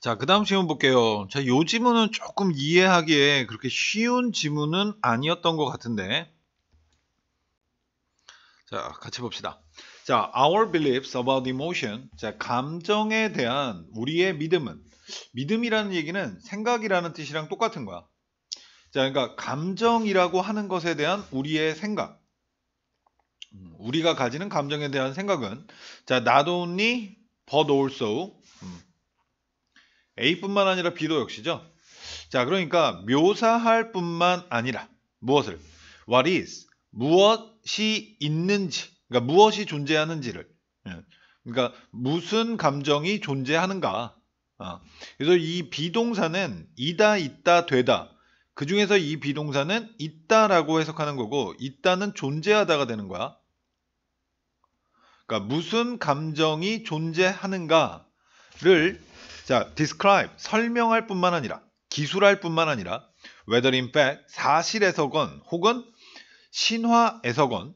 자, 그 다음 질문 볼게요. 자, 요 지문은 조금 이해하기에 그렇게 쉬운 지문은 아니었던 것 같은데. 자, 같이 봅시다. 자, our beliefs about emotion. 자, 감정에 대한 우리의 믿음은 믿음이라는 얘기는 생각이라는 뜻이랑 똑같은 거야. 자, 그러니까 감정이라고 하는 것에 대한 우리의 생각. 음, 우리가 가지는 감정에 대한 생각은 자, not only but also A뿐만 아니라 B도 역시죠. 자, 그러니까 묘사할 뿐만 아니라 무엇을 what is 무엇이 있는지 그러니까 무엇이 존재하는지를 예. 그러니까 무슨 감정이 존재하는가 어. 그래서 이 비동사는 이다 있다 되다 그 중에서 이 비동사는 있다라고 해석하는 거고 있다는 존재하다가 되는 거야 그러니까 무슨 감정이 존재하는가를 자, describe 설명할 뿐만 아니라 기술할 뿐만 아니라 whether in fact 사실에서건 혹은 신화에서건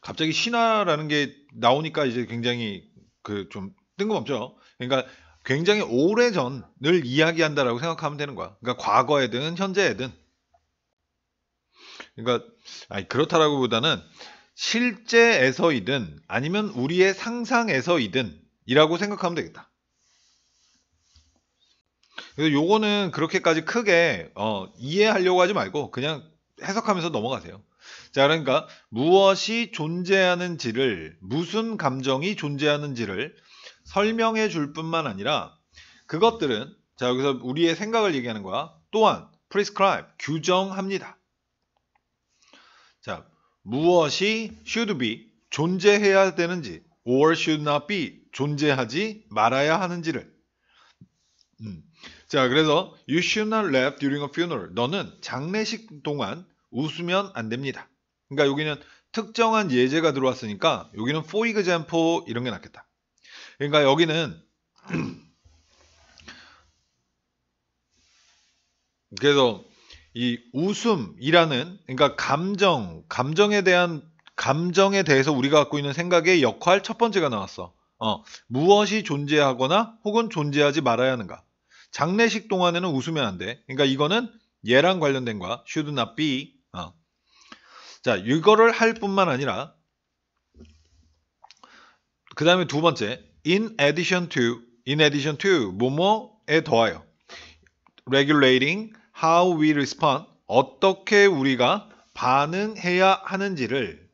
갑자기 신화라는 게 나오니까 이제 굉장히 그 좀 뜬금없죠. 그러니까 굉장히 오래전을 이야기한다라고 생각하면 되는 거야. 그러니까 과거에든 현재에든 그러니까 그렇다라고보다는 실제에서이든 아니면 우리의 상상에서이든 이라고 생각하면 되겠다. 요거는 그렇게까지 크게 어, 이해하려고 하지 말고 그냥 해석하면서 넘어가세요. 자, 그러니까 무엇이 존재하는지를 무슨 감정이 존재하는지를 설명해 줄 뿐만 아니라 그것들은 자, 여기서 우리의 생각을 얘기하는 거야. 또한 prescribe 규정합니다. 자, 무엇이 should be 존재해야 되는지 or should not be 존재하지 말아야 하는지를 음. 자, 그래서 you should not laugh during a funeral. 너는 장례식 동안 웃으면 안 됩니다. 그러니까 여기는 특정한 예제가 들어왔으니까 여기는 for example 이런 게 낫겠다. 그러니까 여기는 그래서 이 웃음이라는 그러니까 감정, 감정에 대한 감정에 대해서 우리가 갖고 있는 생각의 역할 첫 번째가 나왔어. 어, 무엇이 존재하거나 혹은 존재하지 말아야 하는가. 장례식 동안에는 웃으면 안 돼. 그러니까 이거는 얘랑 관련된 거야. should not be. 어. 자, 이거를 할 뿐만 아니라 그 다음에 두 번째 in addition to in addition to 뭐뭐에 더하여 regulating how we respond 어떻게 우리가 반응해야 하는지를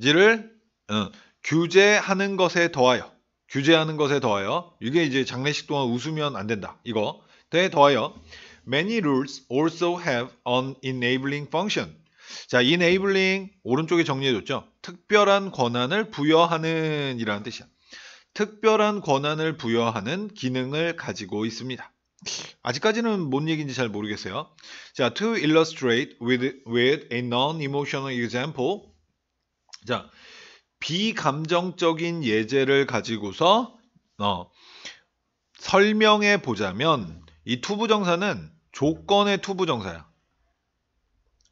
지를 어, 규제하는 것에 더하여 규제하는 것에 더하여 이게 이제 장례식 동안 웃으면 안 된다. 이거 대 더하여 many rules also have an enabling function. 자, enabling 오른쪽에 정리해 줬죠. 특별한 권한을 부여하는 이라는 뜻이야. 특별한 권한을 부여하는 기능을 가지고 있습니다. 아직까지는 뭔 얘기인지 잘 모르겠어요. 자, to illustrate with, with a non-emotional example. 자, 비감정적인 예제를 가지고서 어, 설명해 보자면 이 투부정사는 조건의 투부정사야.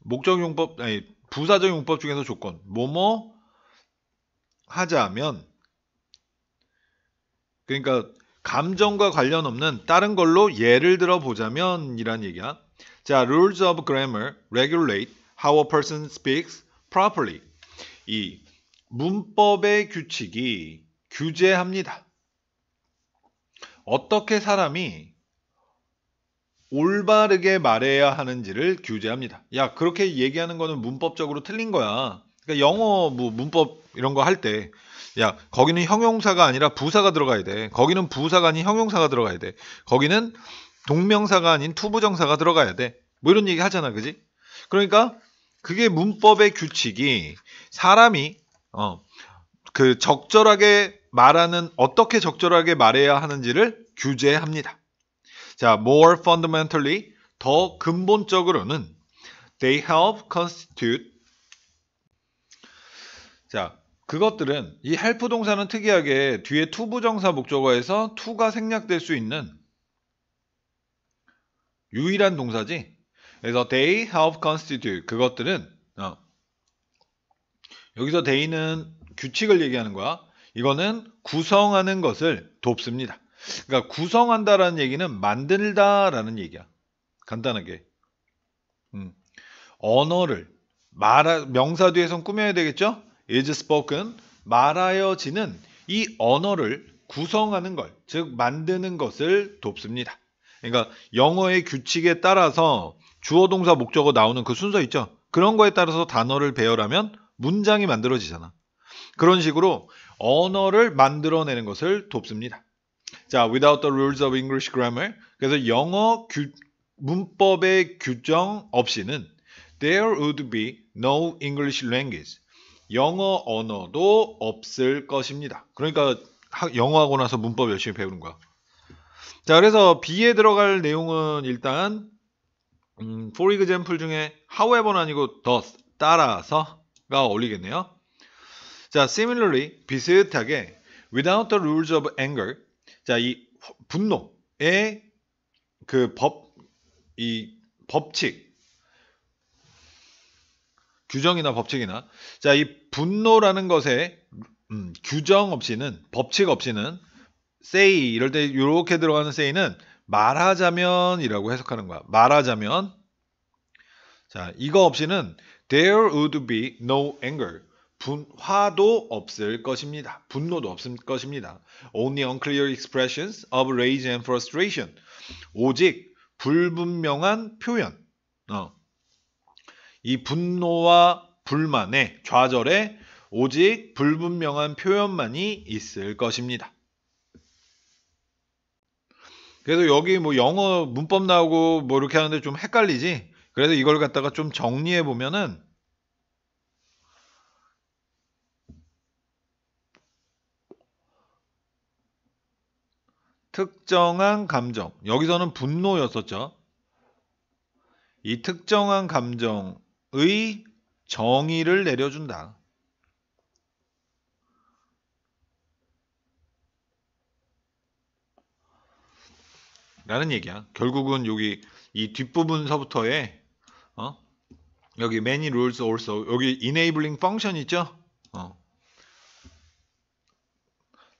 목적용법 아니 부사적용법 중에서 조건 뭐뭐 하자면 그러니까 감정과 관련 없는 다른 걸로 예를 들어 보자면 이란 얘기야. 자, rules of grammar regulate how a person speaks properly. 이 문법의 규칙이 규제합니다. 어떻게 사람이 올바르게 말해야 하는지를 규제합니다. 야, 그렇게 얘기하는 거는 문법적으로 틀린 거야. 그러니까 영어 뭐 문법 이런 거 할 때, 야, 거기는 형용사가 아니라 부사가 들어가야 돼. 거기는 부사가 아닌 형용사가 들어가야 돼. 거기는 동명사가 아닌 투부정사가 들어가야 돼. 뭐 이런 얘기 하잖아, 그지? 그러니까 그게 문법의 규칙이 사람이 어, 그 적절하게 말하는 어떻게 적절하게 말해야 하는지를 규제합니다. 자, more fundamentally 더 근본적으로는 they help constitute 자, 그것들은 이 help 동사는 특이하게 뒤에 to 부정사 목적어에서 to가 생략될 수 있는 유일한 동사지. 그래서 they help constitute 그것들은 어, 여기서 대의는 규칙을 얘기하는 거야. 이거는 구성하는 것을 돕습니다. 그러니까 구성한다라는 얘기는 만들다라는 얘기야. 간단하게. 음. 언어를 말하, 명사 뒤에선 꾸며야 되겠죠? is spoken 말하여지는 이 언어를 구성하는 걸, 즉 만드는 것을 돕습니다. 그러니까 영어의 규칙에 따라서 주어 동사 목적어 나오는 그 순서 있죠? 그런 거에 따라서 단어를 배열하면 문장이 만들어지잖아. 그런 식으로 언어를 만들어내는 것을 돕습니다. 자, without the rules of English grammar. 그래서 영어 규, 문법의 규정 없이는 there would be no English language. 영어 언어도 없을 것입니다. 그러니까 영어하고 나서 문법 열심히 배우는 거야. 자, 그래서 B에 들어갈 내용은 일단 음, for example 중에 however는 아니고 does 따라서 가 어울리겠네요. 자, similarly 비슷하게 without the rules of anger 자, 이 분노의 그 법 이 법칙 규정이나 법칙이나 자, 이 분노라는 것에 음, 규정 없이는 법칙 없이는 say 이럴 때 이렇게 들어가는 say는 말하자면이라고 해석하는 거야. 말하자면 자, 이거 없이는 There would be no anger. 분, 화도 없을 것입니다. 분노도 없을 것입니다. Only unclear expressions of rage and frustration. 오직 불분명한 표현. 어. 이 분노와 불만의 좌절에 오직 불분명한 표현만이 있을 것입니다. 그래서 여기 뭐 영어 문법 나오고 뭐 이렇게 하는데 좀 헷갈리지? 그래서 이걸 갖다가 좀 정리해 보면은 특정한 감정. 여기서는 분노였었죠. 이 특정한 감정의 정의를 내려준다. 라는 얘기야. 결국은 여기 이 뒷부분서부터의 어? 여기 many rules also 여기 enabling function 있죠? 어.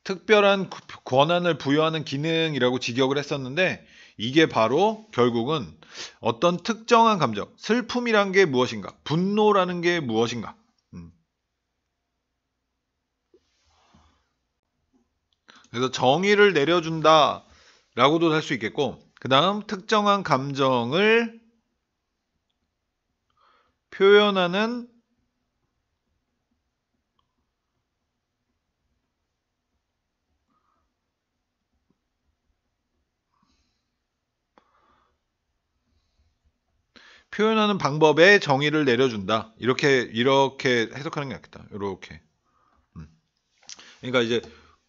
특별한 권한을 부여하는 기능이라고 직역을 했었는데 이게 바로 결국은 어떤 특정한 감정, 슬픔이란 게 무엇인가, 분노라는 게 무엇인가. 음. 그래서 정의를 내려준다라고도 할 수 있겠고, 그 다음 특정한 감정을 표현하는 표현하는 방법에 정의를 내려준다. 이렇게 이렇게 해석하는 게 낫겠다. 이렇게. 음. 그러니까 이제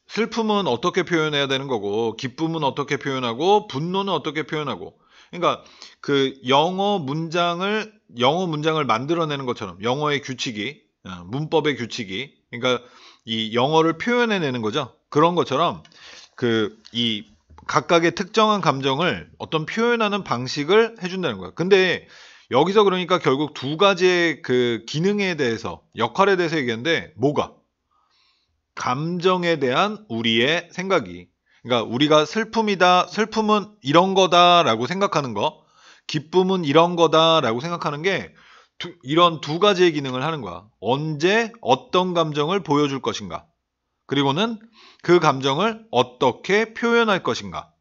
슬픔은 어떻게 표현해야 되는 거고, 기쁨은 어떻게 표현하고, 분노는 어떻게 표현하고, 그러니까 그 영어 문장을 영어 문장을 만들어내는 것처럼 영어의 규칙이 어, 문법의 규칙이 그러니까 이 영어를 표현해내는 거죠. 그런 것처럼 그 이 각각의 특정한 감정을 어떤 표현하는 방식을 해준다는 거야 근데 여기서 그러니까 결국 두 가지의 그 기능에 대해서 역할에 대해서 얘기했는데 뭐가 감정에 대한 우리의 생각이 그러니까 우리가 슬픔이다, 슬픔은 이런 거다라고 생각하는 거, 기쁨은 이런 거다라고 생각하는 게 두, 이런 두 가지의 기능을 하는 거야. 언제 어떤 감정을 보여줄 것인가. 그리고는 그 감정을 어떻게 표현할 것인가.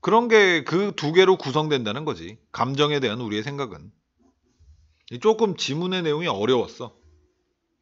그런 게 그 두 개로 구성된다는 거지. 감정에 대한 우리의 생각은. 조금 지문의 내용이 어려웠어.